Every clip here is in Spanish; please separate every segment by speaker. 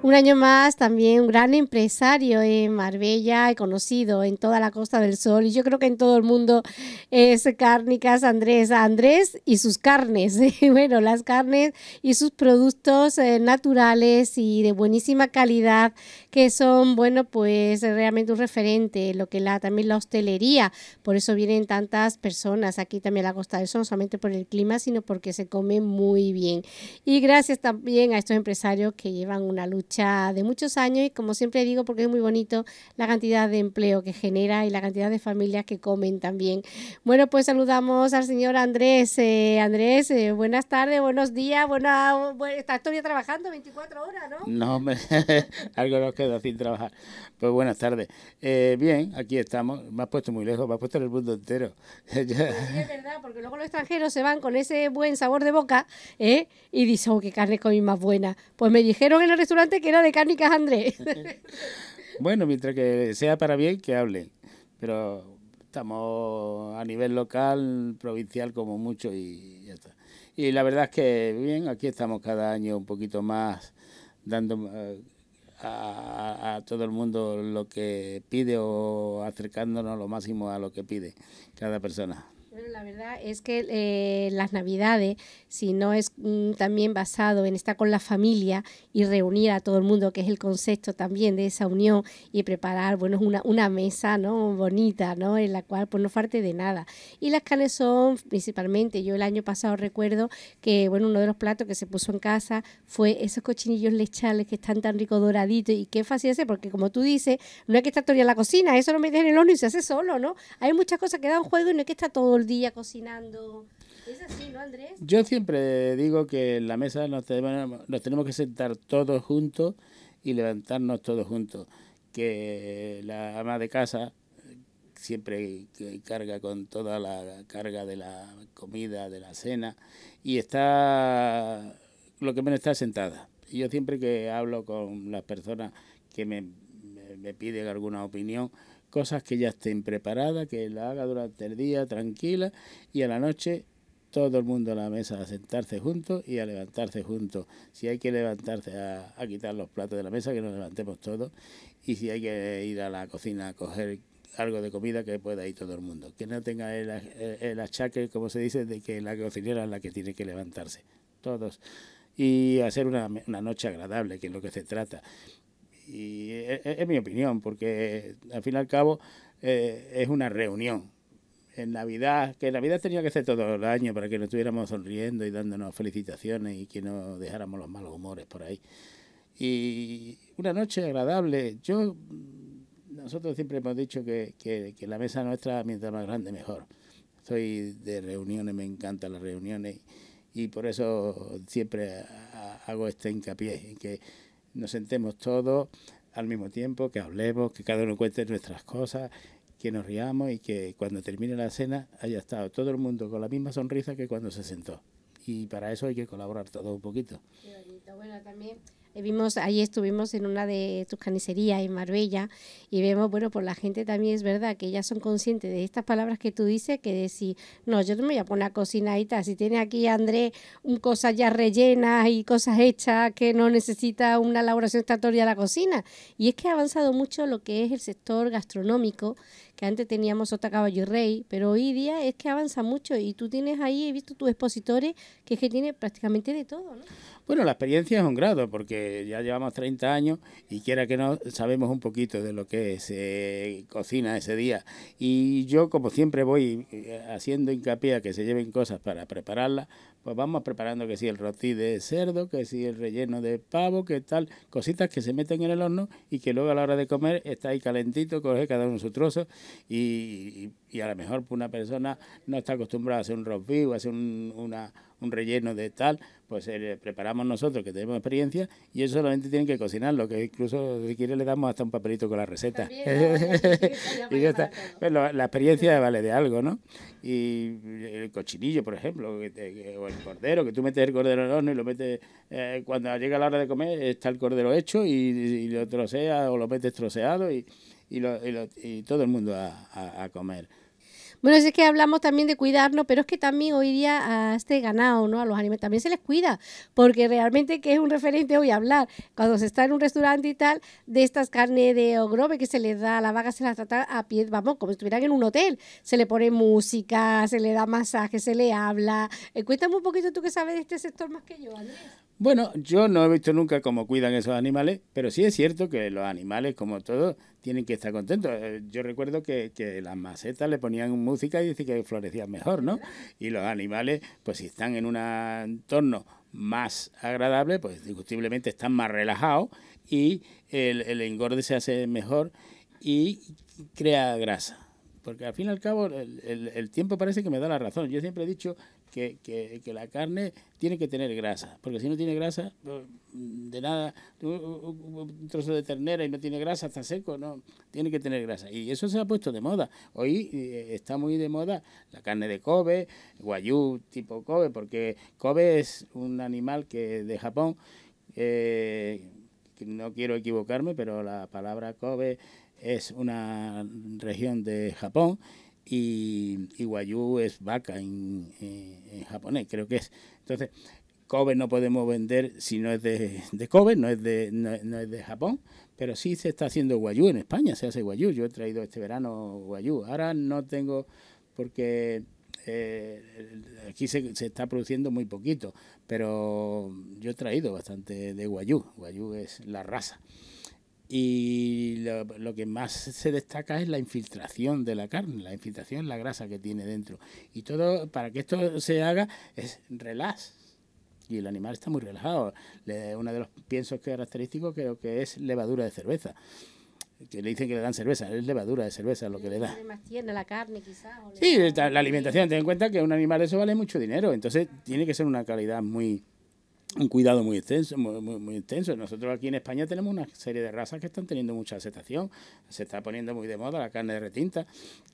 Speaker 1: Un año más, también un gran empresario en Marbella, conocido en toda la Costa del Sol y yo creo que en todo el mundo es Cárnicas Andrés. Andrés y sus carnes, eh, bueno, las carnes y sus productos eh, naturales y de buenísima calidad que son, bueno, pues realmente un referente, lo que la, también la hostelería, por eso vienen tantas personas aquí también a la Costa del Sol, no solamente por el clima, sino porque se come muy bien. Y gracias también a estos empresarios que llevan una lucha de muchos años y como siempre digo, porque es muy bonito la cantidad de empleo que genera y la cantidad de familias que comen también. Bueno, pues saludamos al señor Andrés. Eh, Andrés, eh, buenas tardes, buenos días, buena, esta estás todavía trabajando 24
Speaker 2: horas, ¿no? No, hombre, algo nos queda sin trabajar. Pues buenas tardes. Eh, bien, aquí estamos. Me puesto muy lejos, me ha puesto en el mundo entero. es
Speaker 1: verdad, porque luego los extranjeros se van con ese buen sabor de boca y dicen, que oh, qué carne comí más buena. Pues me dijeron en el restaurante que era de cárnicas Andrés.
Speaker 2: bueno, mientras que sea para bien, que hable. Pero estamos a nivel local, provincial como mucho y ya está. Y la verdad es que bien, aquí estamos cada año un poquito más dando eh, a todo el mundo lo que pide o acercándonos lo máximo a lo que pide cada persona. Bueno,
Speaker 1: la verdad es que eh, las navidades, si no es mm, también basado en estar con la familia y reunir a todo el mundo, que es el concepto también de esa unión y preparar, bueno, una, una mesa, ¿no? Bonita, ¿no? En la cual pues no falte de nada. Y las canes son principalmente, yo el año pasado recuerdo que, bueno, uno de los platos que se puso en casa fue esos cochinillos lechales que están tan ricos doraditos y qué fácil hacer, porque como tú dices, no hay que estar todo en la cocina, eso lo metes en el horno y se hace solo, ¿no? Hay muchas cosas que dan juego y no hay que estar todo el día cocinando. ¿Es
Speaker 2: así, no, Andrés? Yo siempre digo que en la mesa nos tenemos, tenemos que sentar todos juntos y levantarnos todos juntos. Que la ama de casa siempre carga con toda la carga de la comida, de la cena, y está lo que menos está sentada. yo siempre que hablo con las personas que me, me piden alguna opinión, cosas que ya estén preparadas, que la haga durante el día tranquila y a la noche todo el mundo a la mesa a sentarse juntos y a levantarse juntos. Si hay que levantarse a, quitar los platos de la mesa, que nos levantemos todos. Y si hay que ir a la cocina a coger algo de comida que pueda ir todo el mundo. Que no tenga el, el, achaque, como se dice, de que la cocinera es la que tiene que levantarse. Todos. Y hacer una, una noche agradable, que es lo que se trata. Y e, e, es, mi opinión, porque eh, al fin y al cabo eh, es una reunión. En Navidad, que en Navidad tenía que ser todo el año para que nos estuviéramos sonriendo y dándonos felicitaciones y que no dejáramos los malos humores por ahí. Y una noche agradable. Yo, nosotros siempre hemos dicho que, que la mesa nuestra, mientras más grande, mejor. Soy de reuniones, me encantan las reuniones y por eso siempre hago este hincapié en que nos sentemos todos al mismo tiempo, que hablemos, que cada uno cuente nuestras cosas, que nos riamos y que cuando termine la cena haya estado todo el mundo con la misma sonrisa que cuando se sentó. Y para eso hay que colaborar todos un poquito.
Speaker 1: Eh, vimos, ahí estuvimos en una de tus carnicerías en Marbella y vemos, bueno, por la gente también es verdad que ellas son conscientes de estas palabras que tú dices, que decir, no, yo no me voy a poner a cocinar Si tiene aquí Andrés cosas ya rellenas y cosas hechas que no necesita una elaboración estatoria de la cocina. Y es que ha avanzado mucho lo que es el sector gastronómico, que antes teníamos otra Caballo y Rey, pero hoy día es que avanza mucho y tú tienes ahí, he visto tus expositores, que es que tiene prácticamente de todo, ¿no?
Speaker 2: Bueno, la experiencia es un grado, porque ya llevamos 30 años y quiera que no, sabemos un poquito de lo que se cocina ese día. Y yo, como siempre voy eh, haciendo hincapié a que se lleven cosas para prepararlas, pues vamos preparando que si el roti de cerdo, que si el relleno de pavo, que tal, cositas que se meten en el horno y que luego a la hora de comer está ahí calentito, coge cada uno su trozo y, a lo mejor una persona no está acostumbrada a hacer un roast o a hacer una un relleno de tal, pues eh, preparamos nosotros que tenemos experiencia y ellos solamente tienen que cocinarlo, que incluso si quiere le damos hasta un papelito con la receta. la experiencia vale de algo, ¿no? Y el cochinillo, por ejemplo, o el cordero, que tú metes el cordero el horno y lo metes, eh, cuando llega la hora de comer está el cordero hecho y, lo troceas o lo metes troceado y, lo, y, todo el mundo a comer.
Speaker 1: Bueno, es que hablamos también de cuidarnos, pero es que también hoy día a este ganado, ¿no? A los animales también se les cuida, porque realmente que es un referente hoy hablar. Cuando se está en un restaurante y tal, de estas carnes de ogrobe que se les da a la vaca, se las trata a pie, vamos, como si estuvieran en un hotel. Se le pone música, se le da masaje, se le habla. Eh, cuéntame un poquito tú que sabes de este sector más que yo, Andrés.
Speaker 2: Bueno, yo no he visto nunca cómo cuidan esos animales, pero sí es cierto que los animales, como todos, tienen que estar contentos. Eh, yo recuerdo que, que las macetas le ponían música y decían que florecía mejor, ¿no? Y los animales, pues si están en un entorno más agradable, pues discutiblemente están más relajados y el, engorde se hace mejor y crea grasa porque al fin y al cabo el, tiempo parece que me da la razón. Yo siempre he dicho que, que, que, la carne tiene que tener grasa, porque si no tiene grasa, de nada, un trozo de ternera y no tiene grasa, está seco, no, tiene que tener grasa. Y eso se ha puesto de moda. Hoy eh, está muy de moda la carne de Kobe, guayú tipo Kobe, porque Kobe es un animal que de Japón, eh, no quiero equivocarme, pero la palabra Kobe es una región de Japón y guayú es vaca en, japonés, creo que es. Entonces, Kobe no podemos vender si no es de, de no es de, es de Japón, pero sí se está haciendo Guayú en España, se hace Guayú. Yo he traído este verano Guayú. Ahora no tengo, porque eh, aquí se, se, está produciendo muy poquito, pero yo he traído bastante de Guayú. Guayú es la raza. Y lo, lo, que más se destaca es la infiltración de la carne, la infiltración, la grasa que tiene dentro. Y todo, para que esto se haga, es relax. Y el animal está muy relajado. Le, uno de los piensos característicos creo que es levadura de cerveza. Que le dicen que le dan cerveza, es levadura de cerveza lo que le da.
Speaker 1: tiene la carne quizás.
Speaker 2: sí, la alimentación. Ten en cuenta que un animal eso vale mucho dinero. Entonces tiene que ser una calidad muy, un cuidado muy extenso, muy, muy, intenso. Nosotros aquí en España tenemos una serie de razas que están teniendo mucha aceptación. Se está poniendo muy de moda la carne de retinta,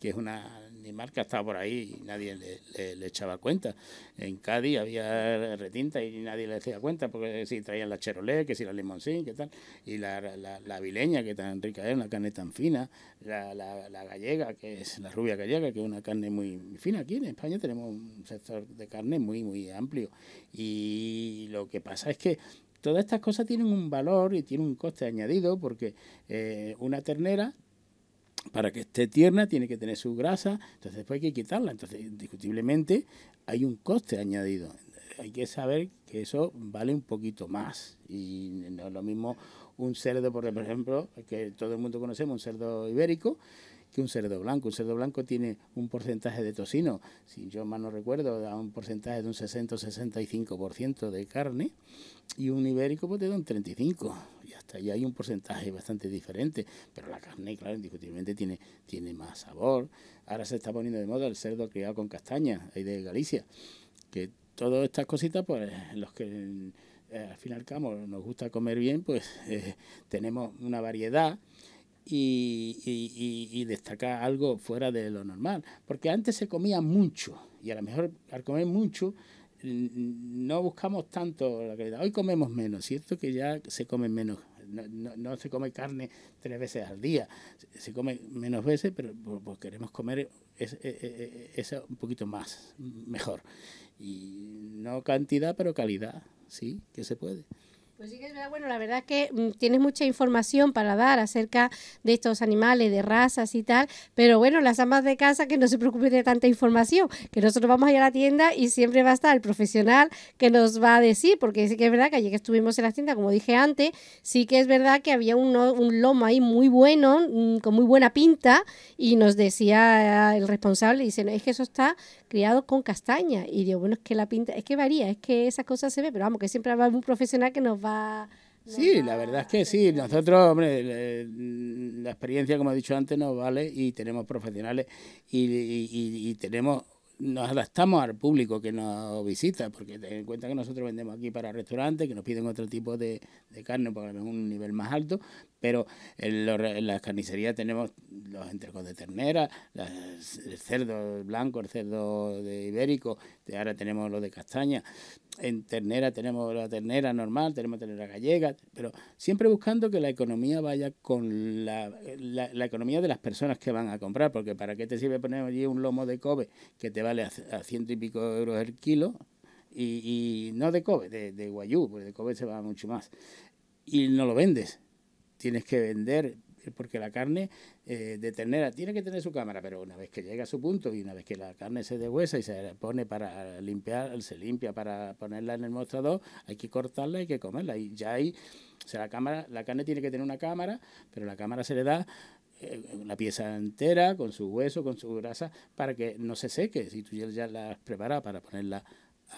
Speaker 2: que es una animal que estaba por ahí y nadie le, echaba cuenta. En Cádiz había retinta y nadie le hacía cuenta, porque eh, si traían la cherolé, que si la limoncín, que tal, y la, vileña, que tan rica es, una carne tan fina, la, la, gallega, que es la rubia gallega, que es una carne muy fina. Aquí en España tenemos un sector de carne muy, muy amplio. Y lo lo que pasa es que todas estas cosas tienen un valor y tienen un coste añadido porque eh, una ternera para que esté tierna tiene que tener su grasa, entonces después pues, hay que quitarla, entonces indiscutiblemente hay un coste añadido. Hay que saber que eso vale un poquito más y no es lo mismo un cerdo, porque por ejemplo, que todo el mundo conocemos, un cerdo ibérico, que un cerdo blanco. Un cerdo blanco tiene un porcentaje de tocino, si yo mal no recuerdo, da un porcentaje de un 60 65% de carne, y un ibérico pues, te da un 35%. Y hasta ahí hay un porcentaje bastante diferente, pero la carne, claro, indiscutiblemente tiene, tiene más sabor. Ahora se está poniendo de moda el cerdo criado con castaña, ahí de Galicia, que todas estas cositas, pues los que... Eh, al final nos gusta comer bien, pues eh, tenemos una variedad y, y, destacar algo fuera de lo normal. Porque antes se comía mucho y a lo mejor al comer mucho mm, no buscamos tanto la calidad. Hoy comemos menos, ¿cierto? Que ya se come menos. No, se come carne tres veces al día, se come menos veces, pero pues queremos comer es, e, e, e, es un poquito más, mejor. Y no cantidad, pero calidad, ¿sí? Que se puede.
Speaker 1: Pues sí que es verdad, bueno, la verdad es que mm, tienes mucha información para dar acerca de estos animales, de razas y tal, pero bueno, las amas de casa que no se preocupen de tanta información, que nosotros vamos a ir a la tienda y siempre va a estar el profesional que nos va a decir, porque sí que es verdad que ayer que estuvimos en la tienda, como dije antes, sí que es verdad que había un, un lomo ahí muy bueno, mm, con muy buena pinta, y nos decía el responsable, dice, es que eso está criado con castaña. Y digo, bueno, es que la pinta, es que varía, es que esas cosas se ve, pero vamos, que siempre va a haber un profesional que nos va...
Speaker 2: sí, la verdad es que sí, nosotros, hombre, la experiencia, como he dicho antes, nos vale y tenemos profesionales y, tenemos nos adaptamos al público que nos visita, porque ten en cuenta que nosotros vendemos aquí para restaurantes, que nos piden otro tipo de, de carne es un nivel más alto, pero en, las carnicerías tenemos los entrecos de ternera, el cerdo blanco, el cerdo de ibérico, ahora tenemos los de castaña, en ternera tenemos la ternera normal, tenemos ternera gallega, pero siempre buscando que la economía vaya con la, la, economía de las personas que van a comprar, porque ¿para qué te sirve poner allí un lomo de Kobe que te vale a, ciento y pico euros el kilo? Y, y no de Kobe, de, de Guayú, porque de Kobe se va mucho más. Y no lo vendes tienes que vender, eh, porque la carne eh, de ternera tiene que tener su cámara, pero una vez que llega a su punto y una vez que la carne se deshuesa y se pone para limpiar, se limpia para ponerla en el mostrador, hay que cortarla, hay que comerla. Y ya ahí, o sea, la, cámara, la carne tiene que tener una cámara, pero la cámara se le da una eh, pieza entera, con su hueso, con su grasa, para que no se seque. Si tú ya la has preparado para ponerla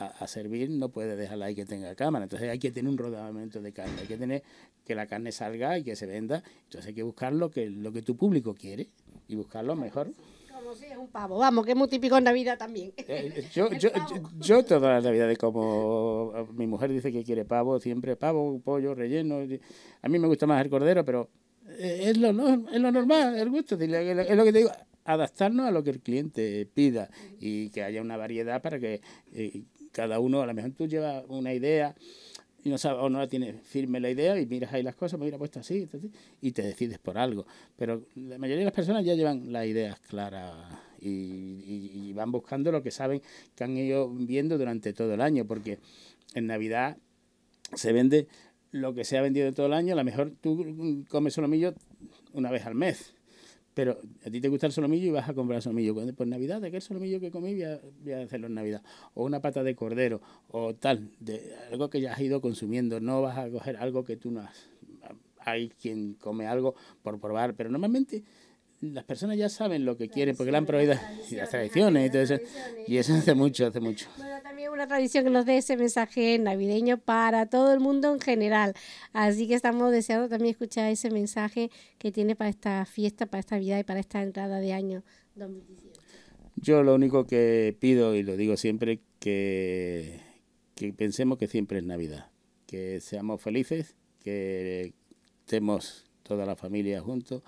Speaker 2: a, servir no puede dejarla ahí que tenga cámara. Entonces hay que tener un rodamiento de carne, hay que tener que la carne salga y que se venda. Entonces hay que buscar lo que, lo que tu público quiere y buscarlo mejor.
Speaker 1: Como si es un pavo, vamos, que es muy típico en Navidad también.
Speaker 2: Eh, eh, yo, yo, yo, yo, toda la Navidad, como eh, mi mujer dice que quiere pavo, siempre pavo, pollo, relleno. A mí me gusta más el cordero, pero es lo, es lo normal, el gusto. Es lo que te digo adaptarnos a lo que el cliente pida y que haya una variedad para que cada uno, a lo mejor tú llevas una idea y no sabes, o no la tienes firme la idea y miras ahí las cosas, me hubiera puesto así, y te decides por algo. Pero la mayoría de las personas ya llevan las ideas claras y, van buscando lo que saben que han ido viendo durante todo el año, porque en Navidad se vende lo que se ha vendido todo el año, a lo mejor tú comes solomillo una vez al mes pero a ti te gusta el solomillo y vas a comprar solomillo. pues Navidad, de aquel solomillo que comí, voy a, a, hacerlo en Navidad. O una pata de cordero, o tal, de algo que ya has ido consumiendo. No vas a coger algo que tú no has. Hay quien come algo por probar, pero normalmente las personas ya saben lo que quieren porque le han prohibido las tradiciones y todo eso. Y eso hace mucho, hace mucho. Bueno,
Speaker 1: también una tradición que nos dé ese mensaje navideño para todo el mundo en general. Así que estamos deseando también escuchar ese mensaje que tiene para esta fiesta, para esta vida y para esta entrada de año 2018.
Speaker 2: Yo lo único que pido y lo digo siempre que, que pensemos que siempre es Navidad, que seamos felices, que estemos toda la familia juntos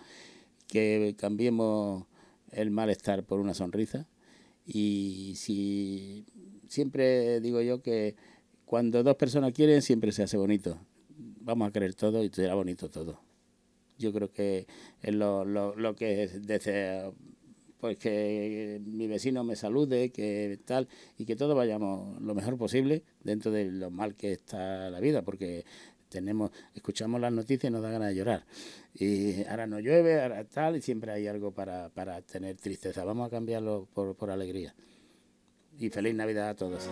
Speaker 2: que cambiemos el malestar por una sonrisa. Y si siempre digo yo que cuando dos personas quieren, siempre se hace bonito. Vamos a querer todo y será bonito todo. Yo creo que lo, lo que deseo, pues que mi vecino me salude, que tal, y que todos vayamos lo mejor posible dentro de lo mal que está la vida, porque escuchamos las noticias y nos da ganas de llorar. Y ahora no llueve, ahora tal, y siempre hay algo para, tener tristeza. Vamos a cambiarlo por alegría. Y feliz Navidad a todos.